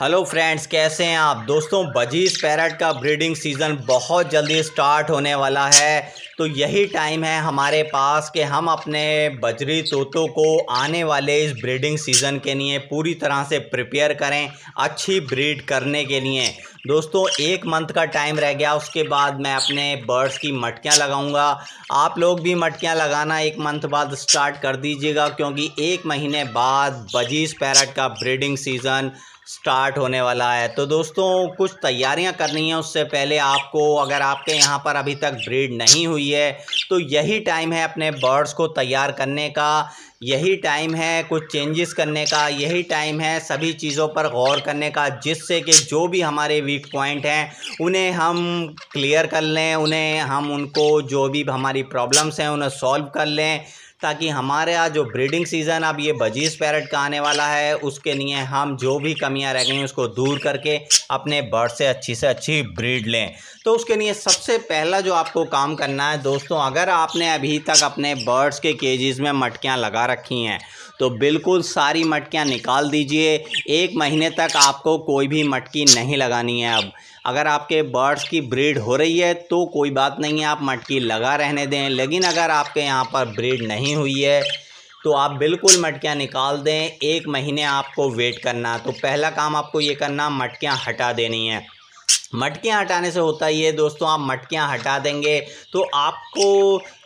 hello friends कैसे हैं आप दोस्तों बजीज पैरट का ब्रीडिंग सीज़न बहुत जल्दी स्टार्ट होने वाला है तो यही टाइम है हमारे पास कि हम अपने बजरी तोतों को आने वाले इस ब्रीडिंग सीज़न के लिए पूरी तरह से प्रिपेयर करें अच्छी ब्रीड करने के लिए दोस्तों एक मंथ का टाइम रह गया उसके बाद मैं अपने बर्ड्स की मटकियाँ लगाऊंगा आप लोग भी मटकियाँ लगाना एक मंथ बाद स्टार्ट कर दीजिएगा क्योंकि एक महीने बाद बजीज पैरट का ब्रीडिंग सीज़न स्टार्ट होने वाला है तो दोस्तों कुछ तैयारियां करनी है उससे पहले आपको अगर आपके यहाँ पर अभी तक ब्रीड नहीं हुई है तो यही टाइम है अपने बर्ड्स को तैयार करने का यही टाइम है कुछ चेंजेस करने का यही टाइम है सभी चीज़ों पर गौर करने का जिससे कि जो भी हमारे वीक पॉइंट हैं उन्हें हम क्लियर कर लें उन्हें हम उनको जो भी हमारी प्रॉब्लम्स हैं उन्हें सॉल्व कर लें ताकि हमारे यहाँ जो ब्रीडिंग सीज़न अब ये बजीज पैरट का आने वाला है उसके लिए हम जो भी कमियाँ रह गई हैं उसको दूर करके अपने बर्ड से अच्छी से अच्छी ब्रीड लें तो उसके लिए सबसे पहला जो आपको काम करना है दोस्तों अगर आपने अभी तक अपने बर्ड्स के केजेस में मटकियाँ लगा रखी हैं तो बिल्कुल सारी मटकियाँ निकाल दीजिए एक महीने तक आपको कोई भी मटकी नहीं लगानी है अब अगर आपके बर्ड्स की ब्रीड हो रही है तो कोई बात नहीं है आप मटकी लगा रहने दें लेकिन अगर आपके यहाँ पर ब्रीड नहीं हुई है तो आप बिल्कुल मटकियाँ निकाल दें एक महीने आपको वेट करना तो पहला काम आपको ये करना मटकियाँ हटा देनी है मटकियाँ हटाने से होता ही है दोस्तों आप मटकियाँ हटा देंगे तो आपको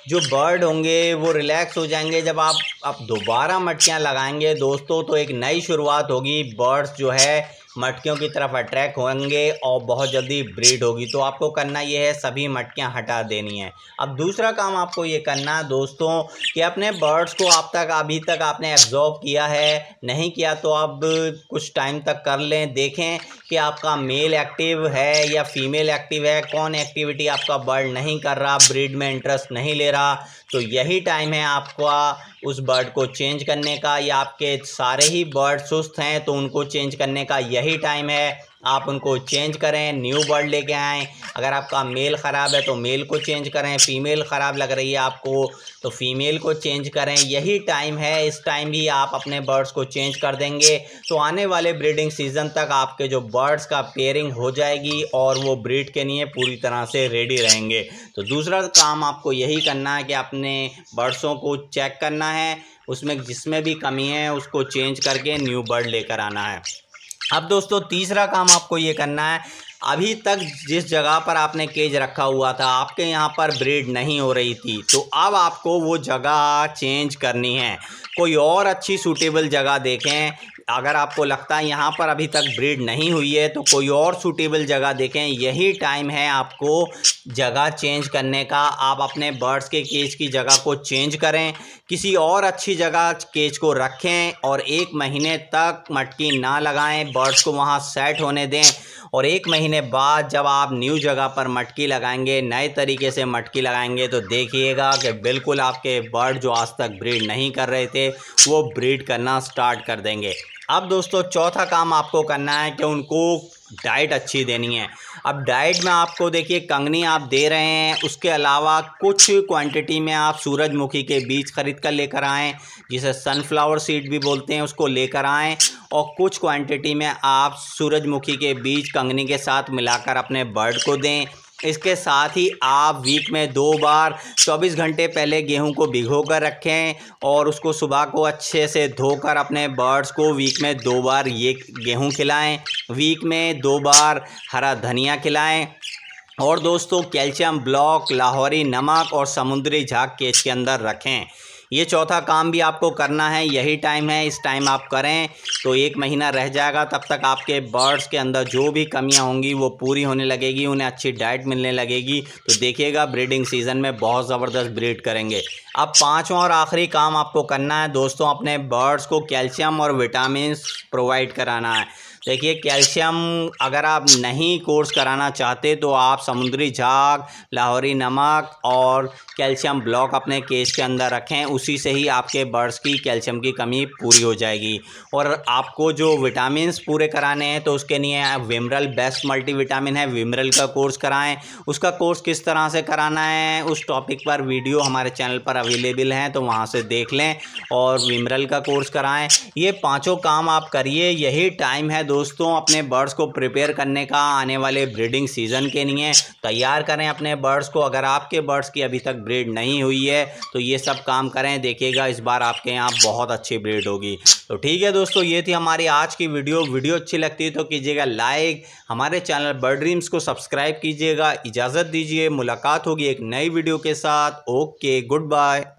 जो बर्ड होंगे वो रिलैक्स हो जाएंगे जब आप आप दोबारा मटकियाँ लगाएंगे दोस्तों तो एक नई शुरुआत होगी बर्ड्स जो है मटकियों की तरफ अट्रैक्ट होंगे और बहुत जल्दी ब्रीड होगी तो आपको करना ये है सभी मटकियाँ हटा देनी है अब दूसरा काम आपको ये करना दोस्तों कि अपने बर्ड्स को आप तक अभी तक आपने एब्जॉर्व किया है नहीं किया तो आप कुछ टाइम तक कर लें देखें कि आपका मेल एक्टिव है या फीमेल एक्टिव है कौन एक्टिविटी आपका बर्ड नहीं कर रहा ब्रीड में इंटरेस्ट नहीं ले रहा तो यही टाइम है आपका उस बर्ड को चेंज करने का या आपके सारे ही बर्ड सुस्त हैं तो उनको चेंज करने का यही टाइम है आप उनको चेंज करें न्यू बर्ड लेके आएँ अगर आपका मेल ख़राब है तो मेल को चेंज करें फीमेल ख़राब लग रही है आपको तो फीमेल को चेंज करें यही टाइम है इस टाइम भी आप अपने बर्ड्स को चेंज कर देंगे तो आने वाले ब्रीडिंग सीज़न तक आपके जो बर्ड्स का पेयरिंग हो जाएगी और वो ब्रीड के लिए पूरी तरह से रेडी रहेंगे तो दूसरा काम आपको यही करना है कि अपने बर्ड्सों को चेक करना है उसमें जिसमें भी कमी है उसको चेंज करके न्यू बर्ड लेकर आना है अब दोस्तों तीसरा काम आपको ये करना है अभी तक जिस जगह पर आपने केज रखा हुआ था आपके यहाँ पर ब्रीड नहीं हो रही थी तो अब आपको वो जगह चेंज करनी है कोई और अच्छी सूटेबल जगह देखें अगर आपको लगता है यहाँ पर अभी तक ब्रीड नहीं हुई है तो कोई और सूटेबल जगह देखें यही टाइम है आपको जगह चेंज करने का आप अपने बर्ड्स के केज की जगह को चेंज करें किसी और अच्छी जगह केज को रखें और एक महीने तक मटकी ना लगाएं बर्ड्स को वहाँ सेट होने दें और एक महीने बाद जब आप न्यू जगह पर मटकी लगाएंगे नए तरीके से मटकी लगाएंगे तो देखिएगा कि बिल्कुल आपके बर्ड जो आज तक ब्रीड नहीं कर रहे थे वो ब्रीड करना स्टार्ट कर देंगे अब दोस्तों चौथा काम आपको करना है कि उनको डाइट अच्छी देनी है अब डाइट में आपको देखिए कंगनी आप दे रहे हैं उसके अलावा कुछ क्वांटिटी में आप सूरजमुखी के बीज खरीद कर लेकर आएँ जिसे सनफ्लावर सीड भी बोलते हैं उसको लेकर आएँ और कुछ क्वांटिटी में आप सूरजमुखी के बीज कंगनी के साथ मिलाकर अपने बर्ड को दें इसके साथ ही आप वीक में दो बार 24 घंटे पहले गेहूं को भिगो कर रखें और उसको सुबह को अच्छे से धोकर अपने बर्ड्स को वीक में दो बार ये गेहूं खिलाएं वीक में दो बार हरा धनिया खिलाएं और दोस्तों कैल्शियम ब्लॉक लाहौरी नमक और समुद्री झाग केच के अंदर रखें ये चौथा काम भी आपको करना है यही टाइम है इस टाइम आप करें तो एक महीना रह जाएगा तब तक आपके बर्ड्स के अंदर जो भी कमियां होंगी वो पूरी होने लगेगी उन्हें अच्छी डाइट मिलने लगेगी तो देखिएगा ब्रीडिंग सीज़न में बहुत ज़बरदस्त ब्रीड करेंगे अब पाँचवा और आखिरी काम आपको करना है दोस्तों अपने बर्ड्स को कैल्शियम और विटामिन प्रोवाइड कराना है देखिए कैल्शियम अगर आप नहीं कोर्स कराना चाहते तो आप समुद्री झाग लाहौरी नमक और कैल्शियम ब्लॉक अपने केस के अंदर रखें उसी से ही आपके बर्ड्स की कैल्शियम की कमी पूरी हो जाएगी और आपको जो विटामिन पूरे कराने हैं तो उसके लिए विमरल बेस्ट मल्टी विटामिन है विमरल का कोर्स कराएं उसका कोर्स किस तरह से कराना है उस टॉपिक पर वीडियो हमारे चैनल पर अवेलेबल हैं तो वहाँ से देख लें और विमरल का कोर्स कराएँ ये पाँचों काम आप करिए यही टाइम है दो दोस्तों अपने बर्ड्स को प्रिपेयर करने का आने वाले ब्रीडिंग सीज़न के लिए तैयार करें अपने बर्ड्स को अगर आपके बर्ड्स की अभी तक ब्रीड नहीं हुई है तो ये सब काम करें देखिएगा इस बार आपके यहाँ बहुत अच्छी ब्रीड होगी तो ठीक है दोस्तों ये थी हमारी आज की वीडियो वीडियो अच्छी लगती है तो कीजिएगा लाइक हमारे चैनल बर्ड ड्रीम्स को सब्सक्राइब कीजिएगा इजाज़त दीजिए मुलाकात होगी एक नई वीडियो के साथ ओके गुड बाय